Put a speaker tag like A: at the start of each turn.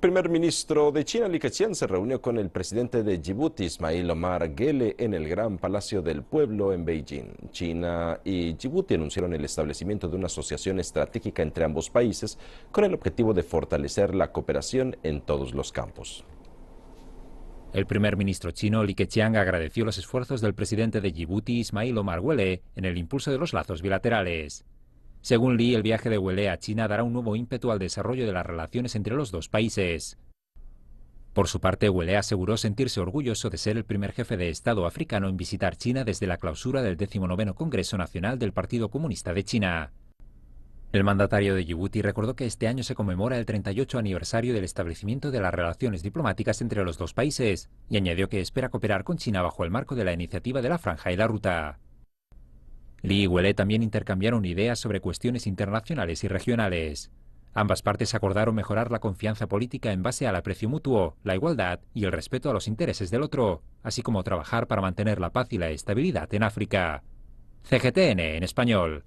A: El primer ministro de China, Li Keqiang, se reunió con el presidente de Djibouti, Ismail Omar Ghele, en el Gran Palacio del Pueblo en Beijing. China y Djibouti anunciaron el establecimiento de una asociación estratégica entre ambos países con el objetivo de fortalecer la cooperación en todos los campos.
B: El primer ministro chino Li Keqiang agradeció los esfuerzos del presidente de Djibouti, Ismail Omar Ghele, en el impulso de los lazos bilaterales. Según Lee, el viaje de Welle a China dará un nuevo ímpetu al desarrollo de las relaciones entre los dos países. Por su parte, Welle aseguró sentirse orgulloso de ser el primer jefe de Estado africano en visitar China desde la clausura del 19 Congreso Nacional del Partido Comunista de China. El mandatario de Djibouti recordó que este año se conmemora el 38 aniversario del establecimiento de las relaciones diplomáticas entre los dos países y añadió que espera cooperar con China bajo el marco de la iniciativa de la Franja y la Ruta. Lee y Welle también intercambiaron ideas sobre cuestiones internacionales y regionales. Ambas partes acordaron mejorar la confianza política en base al aprecio mutuo, la igualdad y el respeto a los intereses del otro, así como trabajar para mantener la paz y la estabilidad en África. CGTN en español.